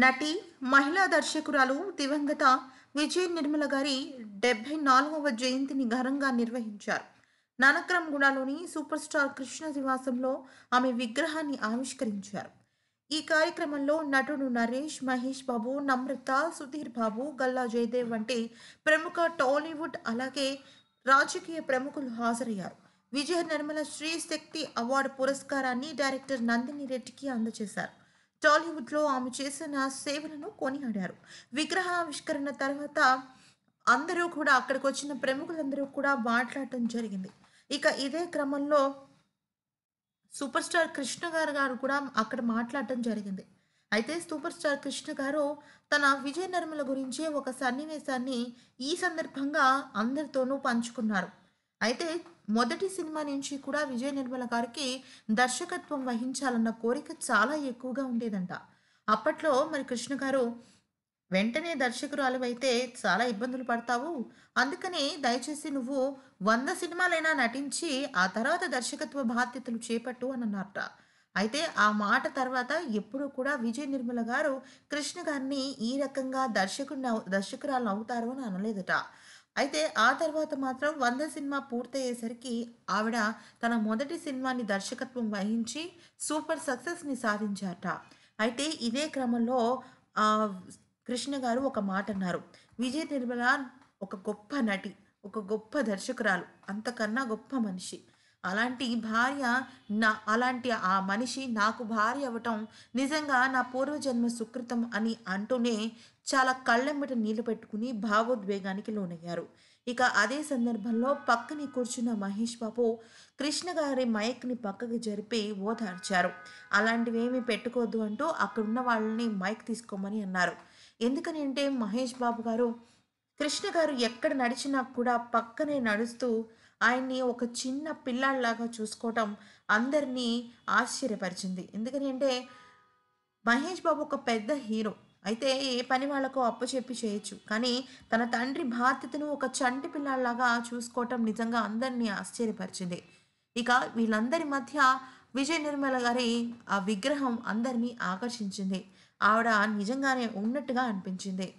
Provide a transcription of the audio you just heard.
నటి మహిళా దర్శకురాలు దివంగత విజయ నిర్మల గారి డెబ్బై నాలుగవ జయంతిని ఘనంగా నిర్వహించారు నానక్రంగూడలోని సూపర్ స్టార్ కృష్ణ నివాసంలో ఆమె విగ్రహాన్ని ఆవిష్కరించారు ఈ కార్యక్రమంలో నటుడు నరేష్ మహేష్ బాబు నమ్రత సుధీర్ బాబు గల్లా జయదేవ్ వంటి ప్రముఖ టాలీవుడ్ అలాగే రాజకీయ ప్రముఖులు హాజరయ్యారు విజయ నిర్మల శ్రీ శక్తి అవార్డు పురస్కారాన్ని డైరెక్టర్ నందిని రెడ్డికి అందజేశారు టాలీవుడ్లో ఆమె చేసిన సేవలను కొనియాడారు విగ్రహావిష్కరణ తర్వాత అందరూ కూడా అక్కడికి వచ్చిన ప్రముఖులందరూ కూడా మాట్లాడటం జరిగింది ఇక ఇదే క్రమంలో సూపర్ స్టార్ కృష్ణ గారు గారు కూడా అక్కడ మాట్లాడటం జరిగింది అయితే సూపర్ స్టార్ కృష్ణ గారు తన విజయ నిర్మల గురించి ఒక సన్నివేశాన్ని ఈ సందర్భంగా అందరితోనూ పంచుకున్నారు అయితే మొదటి సినిమా నుంచి కూడా విజయ నిర్మల గారికి దర్శకత్వం వహించాలన్న కోరిక చాలా ఎక్కువగా ఉండేదంట అప్పట్లో మరి కృష్ణ గారు వెంటనే దర్శకురాలు అయితే చాలా ఇబ్బందులు పడతావు అందుకని దయచేసి నువ్వు వంద సినిమాలైనా నటించి ఆ తర్వాత దర్శకత్వ బాధ్యతలు చేపట్టు అని అన్నారట అయితే ఆ మాట తర్వాత ఎప్పుడూ కూడా విజయ్ నిర్మల గారు కృష్ణ గారిని ఈ రకంగా దర్శకుడిని దర్శకురాలు అవుతారు అని అనలేదట అయితే ఆ తర్వాత మాత్రం వంద సినిమా పూర్తయ్యేసరికి ఆవిడ తన మొదటి సినిమాని దర్శకత్వం వహించి సూపర్ సక్సెస్ని సాధించారట అయితే ఇదే క్రమంలో కృష్ణ గారు ఒక మాట అన్నారు విజయ్ నిర్మల ఒక గొప్ప నటి ఒక గొప్ప దర్శకురాలు అంతకన్నా గొప్ప మనిషి అలాంటి భార్య నా అలాంటి ఆ మనిషి నాకు భార్య అవ్వటం నిజంగా నా పూర్వజన్మ సుకృతం అని అంటూనే చాలా కళ్ళెంబట నీళ్లు పెట్టుకుని భావోద్వేగానికి లోనయ్యారు ఇక అదే సందర్భంలో పక్కని కూర్చున్న మహేష్ బాబు కృష్ణ గారి మైక్ని పక్కకి జరిపి ఓదార్చారు అలాంటివేమీ పెట్టుకోవద్దు అంటూ అక్కడున్న వాళ్ళని మైక్ తీసుకోమని అన్నారు ఎందుకని అంటే మహేష్ బాబు గారు కృష్ణ గారు ఎక్కడ నడిచినా కూడా పక్కనే నడుస్తూ ఆయన్ని ఒక చిన్న పిల్లాళ్ళలాగా చూసుకోవటం అందరినీ ఆశ్చర్యపరిచింది ఎందుకని అంటే మహేష్ బాబు ఒక పెద్ద హీరో అయితే ఏ పని వాళ్ళకో అప్పు చెప్పి చేయొచ్చు కానీ తన తండ్రి బాధ్యతను ఒక చంటి పిల్లాళ్ళలాగా చూసుకోవటం నిజంగా అందరినీ ఆశ్చర్యపరిచింది ఇక వీళ్ళందరి మధ్య విజయ నిర్మల గారి ఆ విగ్రహం అందరినీ ఆకర్షించింది ఆవిడ నిజంగానే ఉన్నట్టుగా అనిపించింది